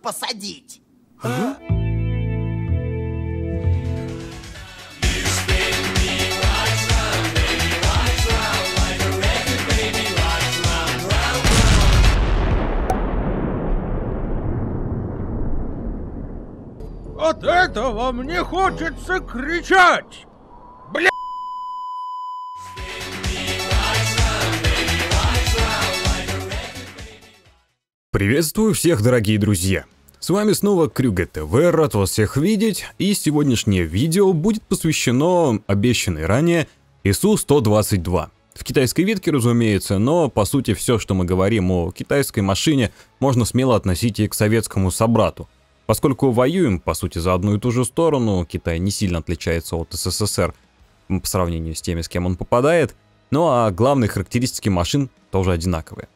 посадить. А? От этого мне хочется кричать! Бля! Приветствую всех, дорогие друзья! С вами снова Крюга ТВ, рад вас всех видеть, и сегодняшнее видео будет посвящено обещанной ранее ИСУ-122. В китайской ветке, разумеется, но по сути все, что мы говорим о китайской машине, можно смело относить и к советскому собрату. Поскольку воюем, по сути, за одну и ту же сторону, Китай не сильно отличается от СССР по сравнению с теми, с кем он попадает, ну а главные характеристики машин тоже одинаковые.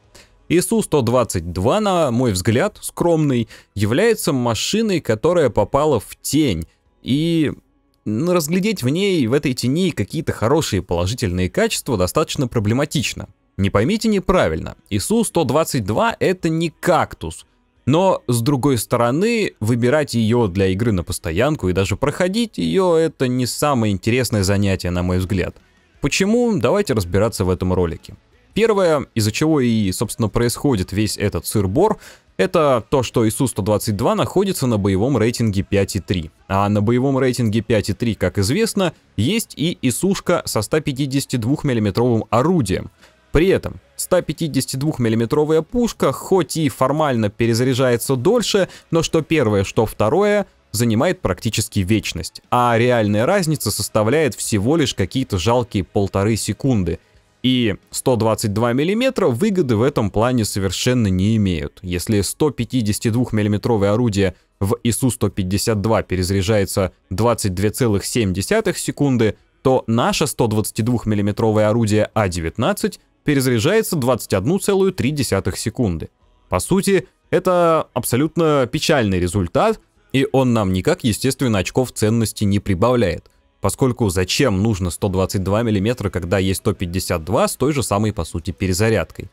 ИСУ-122, на мой взгляд, скромный, является машиной, которая попала в тень. И разглядеть в ней, в этой тени, какие-то хорошие положительные качества достаточно проблематично. Не поймите неправильно, ИСУ-122 это не кактус. Но, с другой стороны, выбирать ее для игры на постоянку и даже проходить ее – это не самое интересное занятие, на мой взгляд. Почему? Давайте разбираться в этом ролике. Первое, из-за чего и, собственно, происходит весь этот сыр-бор, это то, что ИСУ-122 находится на боевом рейтинге 5.3. А на боевом рейтинге 5.3, как известно, есть и ИСУшка со 152 миллиметровым орудием. При этом 152 миллиметровая пушка, хоть и формально перезаряжается дольше, но что первое, что второе, занимает практически вечность. А реальная разница составляет всего лишь какие-то жалкие полторы секунды – и 122 мм выгоды в этом плане совершенно не имеют. Если 152 миллиметровое орудие в ИСУ-152 перезаряжается 22,7 секунды, то наше 122 миллиметровое орудие А-19 перезаряжается 21,3 секунды. По сути, это абсолютно печальный результат, и он нам никак, естественно, очков ценности не прибавляет. Поскольку зачем нужно 122 мм, когда есть 152 с той же самой по сути перезарядкой.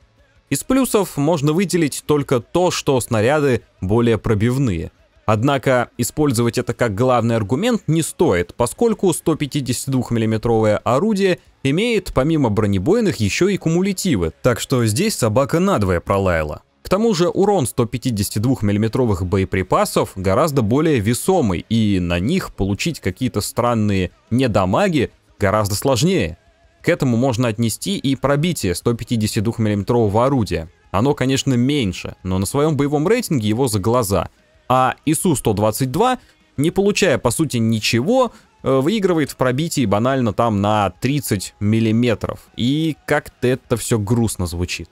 Из плюсов можно выделить только то, что снаряды более пробивные. Однако использовать это как главный аргумент не стоит, поскольку 152 миллиметровое орудие имеет помимо бронебойных еще и кумулятивы, так что здесь собака надвое пролаяла. К тому же урон 152 миллиметровых боеприпасов гораздо более весомый, и на них получить какие-то странные недамаги гораздо сложнее. К этому можно отнести и пробитие 152 миллиметрового орудия. Оно, конечно, меньше, но на своем боевом рейтинге его за глаза. А ИСУ-122, не получая по сути ничего, э, выигрывает в пробитии банально там на 30 миллиметров. И как-то это все грустно звучит.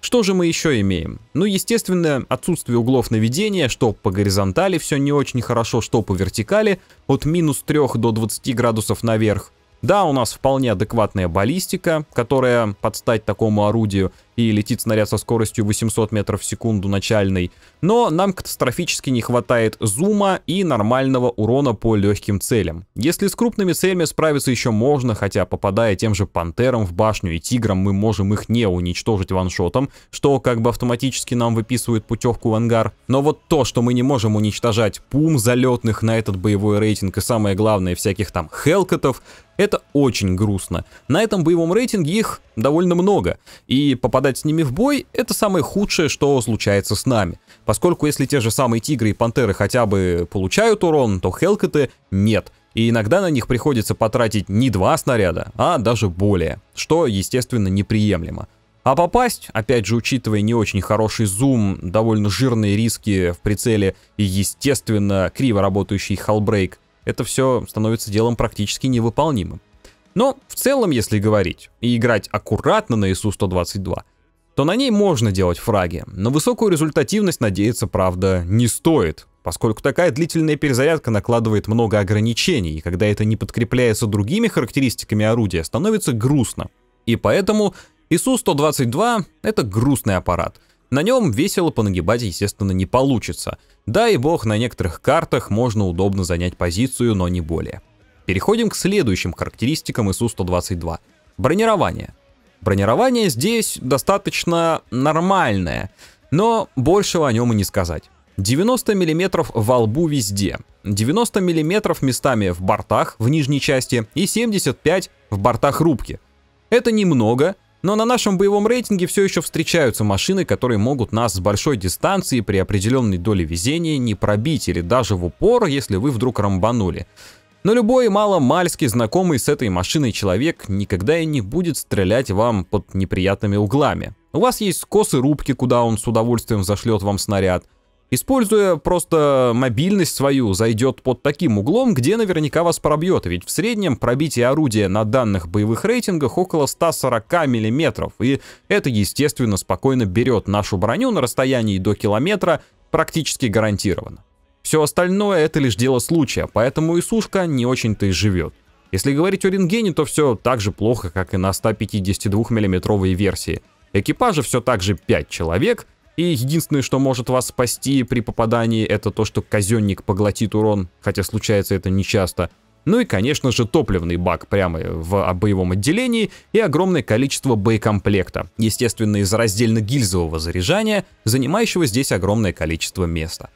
Что же мы еще имеем? Ну, естественно, отсутствие углов наведения, что по горизонтали все не очень хорошо, что по вертикали, от минус 3 до 20 градусов наверх. Да, у нас вполне адекватная баллистика, которая под стать такому орудию и летит снаряд со скоростью 800 метров в секунду начальной, но нам катастрофически не хватает зума и нормального урона по легким целям. Если с крупными целями справиться еще можно, хотя попадая тем же пантерам в башню и тиграм мы можем их не уничтожить ваншотом, что как бы автоматически нам выписывает путевку в ангар, но вот то, что мы не можем уничтожать пум залетных на этот боевой рейтинг и самое главное всяких там хелкотов, это очень грустно. На этом боевом рейтинге их довольно много, и попадать с ними в бой — это самое худшее, что случается с нами. Поскольку если те же самые тигры и пантеры хотя бы получают урон, то хелкеты нет — и иногда на них приходится потратить не два снаряда, а даже более, что, естественно, неприемлемо. А попасть, опять же, учитывая не очень хороший зум, довольно жирные риски в прицеле и, естественно, криво работающий халбрейк, это все становится делом практически невыполнимым. Но в целом, если говорить и играть аккуратно на ИСУ-122, то на ней можно делать фраги. Но высокую результативность надеяться, правда, не стоит, поскольку такая длительная перезарядка накладывает много ограничений, и когда это не подкрепляется другими характеристиками орудия, становится грустно. И поэтому ИСУ-122 — это грустный аппарат — на нем весело понагибать, естественно, не получится. Да и бог, на некоторых картах можно удобно занять позицию, но не более. Переходим к следующим характеристикам ИСУ-122. Бронирование. Бронирование здесь достаточно нормальное, но большего о нем и не сказать. 90 мм во лбу везде, 90 мм местами в бортах в нижней части и 75 в бортах рубки. Это немного, но на нашем боевом рейтинге все еще встречаются машины, которые могут нас с большой дистанции при определенной доле везения не пробить или даже в упор, если вы вдруг рамбанули. Но любой маломальски знакомый с этой машиной человек никогда и не будет стрелять вам под неприятными углами. У вас есть скосы рубки, куда он с удовольствием зашлет вам снаряд – используя просто мобильность свою, зайдет под таким углом, где наверняка вас пробьет, ведь в среднем пробитие орудия на данных боевых рейтингах около 140 мм, и это, естественно, спокойно берет нашу броню на расстоянии до километра практически гарантированно. Все остальное это лишь дело случая, поэтому и сушка не очень-то и живет. Если говорить о рентгене, то все так же плохо, как и на 152 миллиметровой версии. Экипажа все так же 5 человек — и единственное, что может вас спасти при попадании, это то, что казенник поглотит урон, хотя случается это нечасто. Ну и, конечно же, топливный бак прямо в а, боевом отделении и огромное количество боекомплекта, естественно, из раздельно-гильзового заряжания, занимающего здесь огромное количество места.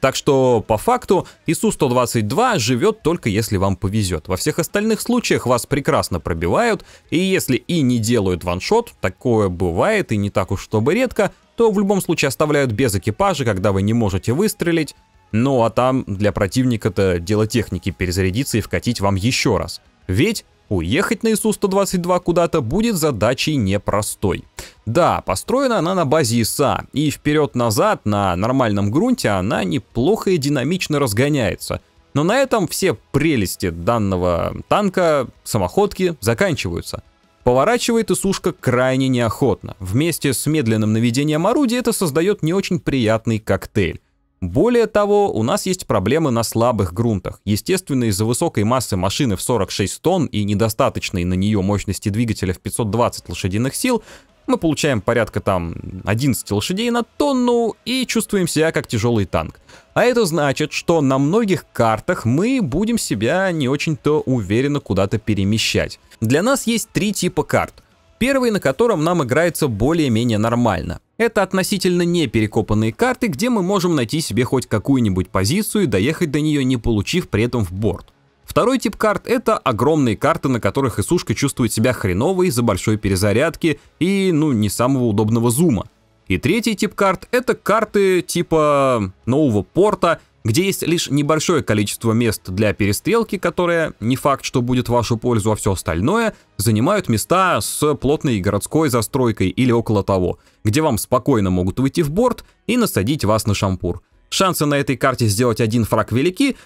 Так что, по факту, ИСУ-122 живет только если вам повезет. Во всех остальных случаях вас прекрасно пробивают, и если и не делают ваншот, такое бывает и не так уж чтобы редко, что в любом случае оставляют без экипажа, когда вы не можете выстрелить, ну а там для противника-то дело техники перезарядиться и вкатить вам еще раз. Ведь уехать на ИСУ-122 куда-то будет задачей непростой. Да, построена она на базе ИСА, и вперед-назад на нормальном грунте она неплохо и динамично разгоняется. Но на этом все прелести данного танка, самоходки заканчиваются. Поворачивает и сушка крайне неохотно. Вместе с медленным наведением орудия это создает не очень приятный коктейль. Более того, у нас есть проблемы на слабых грунтах. Естественно, из-за высокой массы машины в 46 тонн и недостаточной на нее мощности двигателя в 520 лошадиных сил, мы получаем порядка там 11 лошадей на тонну и чувствуем себя как тяжелый танк. А это значит, что на многих картах мы будем себя не очень-то уверенно куда-то перемещать. Для нас есть три типа карт. Первый, на котором нам играется более-менее нормально. Это относительно не перекопанные карты, где мы можем найти себе хоть какую-нибудь позицию и доехать до нее, не получив при этом в борт. Второй тип карт — это огромные карты, на которых Исушка чувствует себя хреново из-за большой перезарядки и, ну, не самого удобного зума. И третий тип карт — это карты типа нового порта, где есть лишь небольшое количество мест для перестрелки, которое не факт, что будет в вашу пользу, а все остальное занимают места с плотной городской застройкой или около того, где вам спокойно могут выйти в борт и насадить вас на шампур. Шансы на этой карте сделать один фраг велики,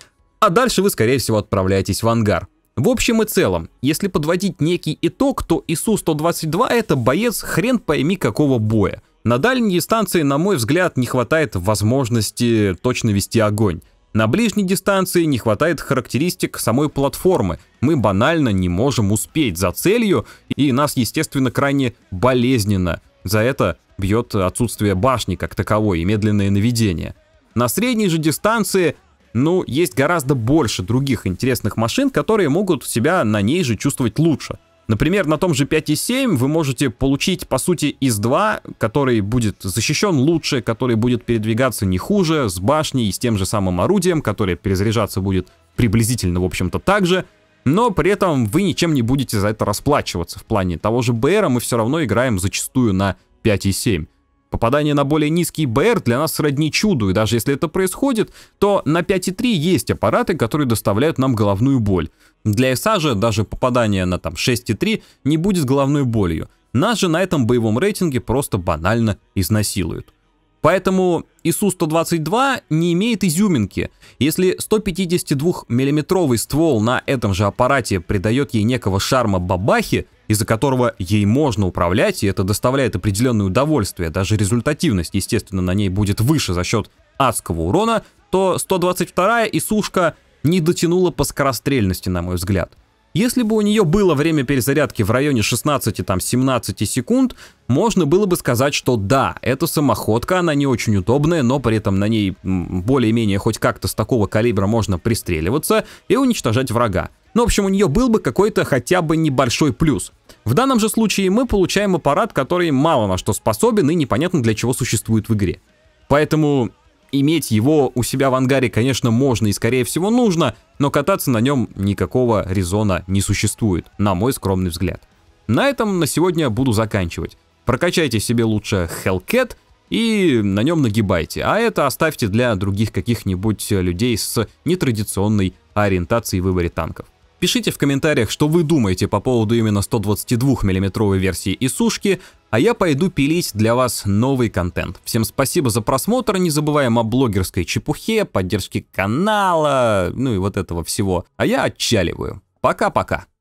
а дальше вы, скорее всего, отправляетесь в ангар. В общем и целом, если подводить некий итог, то ИСУ-122 это боец хрен пойми какого боя. На дальней дистанции, на мой взгляд, не хватает возможности точно вести огонь. На ближней дистанции не хватает характеристик самой платформы. Мы банально не можем успеть за целью, и нас, естественно, крайне болезненно. За это бьет отсутствие башни как таковой и медленное наведение. На средней же дистанции ну, есть гораздо больше других интересных машин, которые могут себя на ней же чувствовать лучше. Например, на том же 5.7 вы можете получить, по сути, из 2 который будет защищен лучше, который будет передвигаться не хуже, с башней и с тем же самым орудием, которое перезаряжаться будет приблизительно, в общем-то, так же, но при этом вы ничем не будете за это расплачиваться в плане того же БРа, мы все равно играем зачастую на 5.7. Попадание на более низкий БР для нас сродни чуду, и даже если это происходит, то на 5.3 есть аппараты, которые доставляют нам головную боль. Для СА же даже попадание на там 6.3 не будет головной болью. Нас же на этом боевом рейтинге просто банально изнасилуют. Поэтому ИСУ-122 не имеет изюминки. Если 152 миллиметровый ствол на этом же аппарате придает ей некого шарма бабахи, из-за которого ей можно управлять, и это доставляет определенное удовольствие, даже результативность, естественно, на ней будет выше за счет адского урона, то 122-я Исушка не дотянула по скорострельности, на мой взгляд. Если бы у нее было время перезарядки в районе 16-17 секунд, можно было бы сказать, что да, эта самоходка, она не очень удобная, но при этом на ней более-менее хоть как-то с такого калибра можно пристреливаться и уничтожать врага. Ну, в общем, у нее был бы какой-то хотя бы небольшой плюс. В данном же случае мы получаем аппарат, который мало на что способен и непонятно для чего существует в игре. Поэтому иметь его у себя в ангаре, конечно, можно и скорее всего нужно, но кататься на нем никакого резона не существует, на мой скромный взгляд. На этом на сегодня буду заканчивать. Прокачайте себе лучше Hellcat и на нем нагибайте, а это оставьте для других каких-нибудь людей с нетрадиционной ориентацией в выборе танков. Пишите в комментариях, что вы думаете по поводу именно 122 миллиметровой версии ИСУшки, а я пойду пилить для вас новый контент. Всем спасибо за просмотр, не забываем о блогерской чепухе, поддержке канала, ну и вот этого всего. А я отчаливаю. Пока-пока.